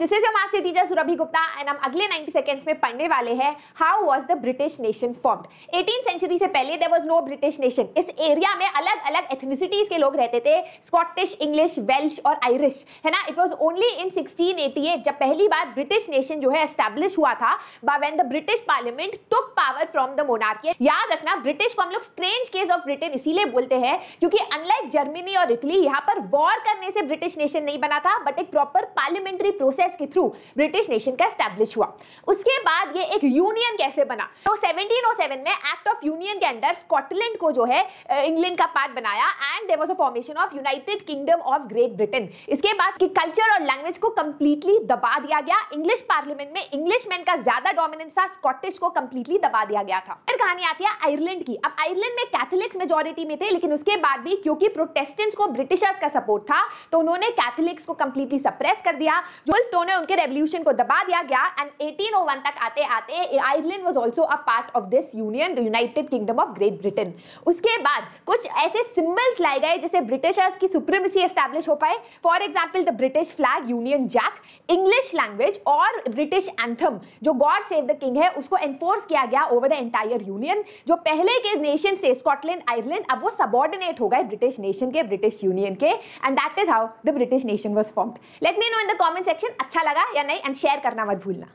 this is your master teacher Surabhi Gupta and हम अगले 90 seconds में पढ़ने वाले हैं how was the British nation formed 18 century से पहले there was no British nation इस एरिया में अलग अलग एथनिसिटीज के लोग रहते थे स्कॉटिश इंग्लिश वेल्श और आयरिश है ना इट वाज ओनली इन 1688 जब पहली बार ब्रिटिश नेशन जो है एस्टैब्लिश हुआ था by when the British parliament took power from the monarchy याद रखना ब्रिटिश को हम लोग स्ट्रेंज केस ऑफ ब्रिटेन इसीलिए बोलते हैं क्योंकि अनलाइक जर्मनी और इटली यहां पर वॉर करने से ब्रिटिश नेशन नहीं बना था बट एक प्रॉपर पार्लियामेंट्री प्रोसेस कॉन्ग्रेस के थ्रू ब्रिटिश नेशन का स्टैब्लिश हुआ उसके बाद ये एक यूनियन कैसे बना तो 1707 में एक्ट ऑफ यूनियन के अंडर स्कॉटलैंड को जो है इंग्लैंड का पार्ट बनाया and there was a formation of United Kingdom of Great Britain इसके बाद कि कल्चर और लैंग्वेज को कंप्लीटली दबा दिया गया इंग्लिश पार्लियामेंट में इंग्लिश मैन का ज्यादा डोमिनेंस था स्कॉटिश को कंप्लीटली दबा दिया गया था कहानी आती है आयरलैंड की अब आयरलैंड में कैथोलिक्स मेजोरिटी में थे लेकिन उसके बाद भी क्योंकि प्रोटेस्टेंट्स को ब्रिटिशर्स का सपोर्ट था तो उन्होंने कैथोलिक्स को कंप्लीटली सप्रेस कर दिया जोल्फ ने उनके रेवोल्यूशन को दबा दिया गया एंड 1801 तक आते आते Ireland was also a part of this union the United Kingdom of Great Britain उसके बाद कुछ ऐसे सिंबल्स लाए गए जैसे ब्रिटिशर्स की सुप्रीमेसी एस्टैब्लिश हो पाए for example the British flag union jack English language और ब्रिटिश एंथम जो गॉड सेव द किंग है उसको एनफोर्स किया गया ओवर द एंटायर यूनियन जो पहले के नेशन से स्कॉटलैंड आयरलैंड अब वो सबॉर्डिनेट हो गए ब्रिटिश नेशन के ब्रिटिश यूनियन के and that is how the British nation was form let me know in the comment section अच्छा लगा या नहीं एंड शेयर करना मत भूलना